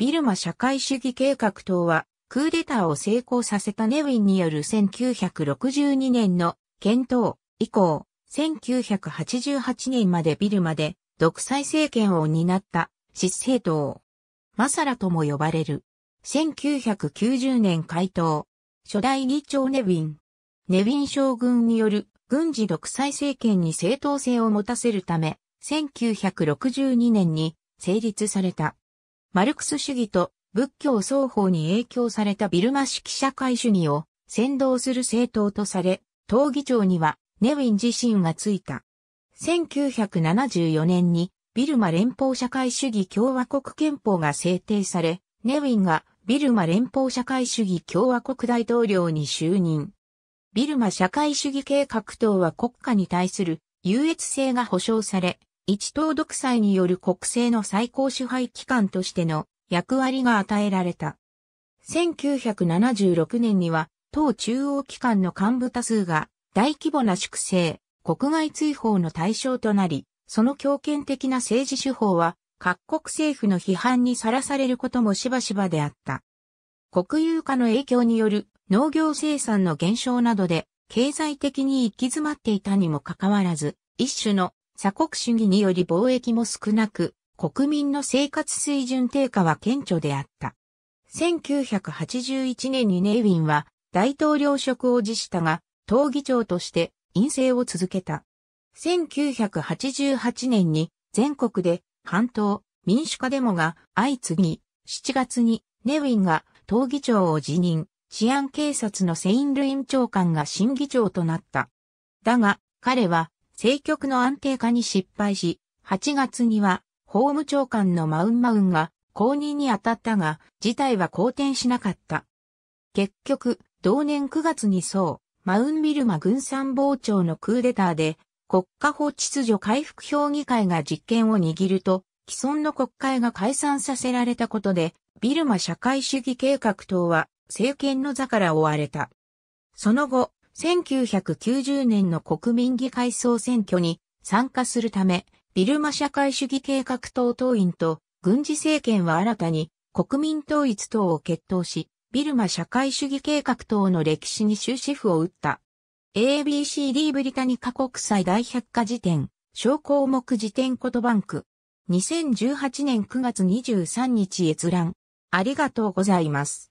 ビルマ社会主義計画党は、クーデターを成功させたネウィンによる1962年の検討以降、1988年までビルマで独裁政権を担った失政党。マサラとも呼ばれる。1990年回答。初代議長ネウィン。ネウィン将軍による軍事独裁政権に正当性を持たせるため、1962年に成立された。マルクス主義と仏教双方に影響されたビルマ式社会主義を先導する政党とされ、党議長にはネウィン自身がついた。1974年にビルマ連邦社会主義共和国憲法が制定され、ネウィンがビルマ連邦社会主義共和国大統領に就任。ビルマ社会主義計画党は国家に対する優越性が保障され、一党独裁による国政の最高支配機関としての役割が与えられた。1976年には、党中央機関の幹部多数が大規模な粛清、国外追放の対象となり、その強権的な政治手法は各国政府の批判にさらされることもしばしばであった。国有化の影響による農業生産の減少などで経済的に行き詰まっていたにもかかわらず、一種の鎖国主義により貿易も少なく、国民の生活水準低下は顕著であった。1981年にネイウィンは大統領職を辞したが、党議長として陰性を続けた。1988年に全国で半島民主化デモが相次ぎ、7月にネウィンが党議長を辞任、治安警察のセインルイン長官が新議長となった。だが、彼は政局の安定化に失敗し、8月には法務長官のマウンマウンが公認に当たったが、事態は好転しなかった。結局、同年9月にそう、マウンビルマ軍参謀長のクーデターで、国家法秩序回復評議会が実権を握ると、既存の国会が解散させられたことで、ビルマ社会主義計画等は政権の座から追われた。その後、1990年の国民議会総選挙に参加するため、ビルマ社会主義計画党党員と軍事政権は新たに国民統一党を決闘し、ビルマ社会主義計画党の歴史に終止符を打った。ABCD ブリタニカ国際大百科辞典、小項目辞典ことバンク。2018年9月23日閲覧。ありがとうございます。